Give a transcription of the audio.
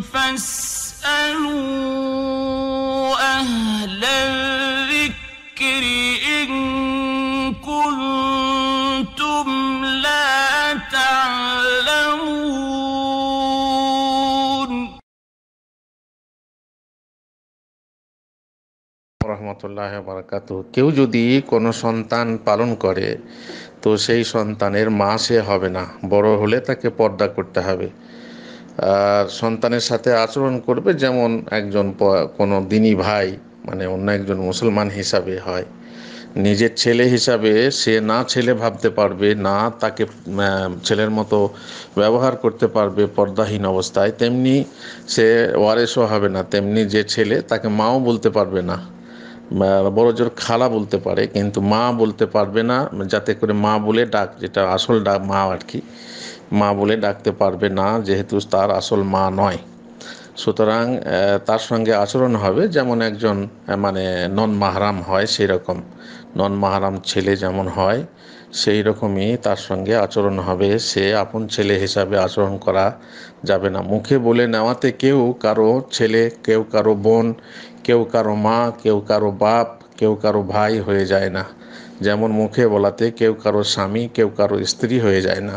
রহমতুল্লাহ বারাকাত কেউ যদি কোনো সন্তান পালন করে তো সেই সন্তানের মা সে হবে না বড় হলে তাকে পর্দা করতে হবে সন্তানের সাথে আচরণ করবে যেমন একজন কোনো দিনী ভাই মানে অন্য একজন মুসলমান হিসাবে হয় নিজের ছেলে হিসাবে সে না ছেলে ভাবতে পারবে না তাকে ছেলের মতো ব্যবহার করতে পারবে পর্দাহীন অবস্থায় তেমনি সে ওয়ারেসও হবে না তেমনি যে ছেলে তাকে মাও বলতে পারবে না বড় জোর খালা বলতে পারে কিন্তু মা বলতে পারবে না যাতে করে মা বলে ডাক যেটা আসল ডাক মা আর কি মা বলে ডাকতে পারবে না যেহেতু তার আসল মা নয় সুতরাং তার সঙ্গে আচরণ হবে যেমন একজন মানে নন মাহারাম হয় সেই রকম নন মাহারাম ছেলে যেমন হয় সেই রকমই তার সঙ্গে আচরণ হবে সে আপন ছেলে হিসাবে আচরণ করা যাবে না মুখে বলে নেওয়াতে কেউ কারো ছেলে কেউ কারো বোন কেউ কারো মা কেউ কারো বাপ কেউ কারো ভাই হয়ে যায় না যেমন মুখে বলাতে কেউ কারো স্বামী কেউ কারো স্ত্রী হয়ে যায় না